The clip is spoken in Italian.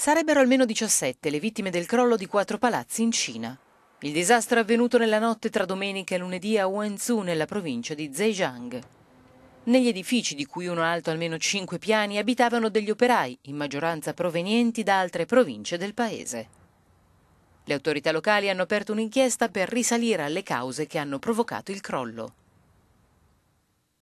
Sarebbero almeno 17 le vittime del crollo di quattro palazzi in Cina. Il disastro è avvenuto nella notte tra domenica e lunedì a Wenzhou, nella provincia di Zhejiang. Negli edifici, di cui uno alto almeno 5 piani, abitavano degli operai, in maggioranza provenienti da altre province del paese. Le autorità locali hanno aperto un'inchiesta per risalire alle cause che hanno provocato il crollo.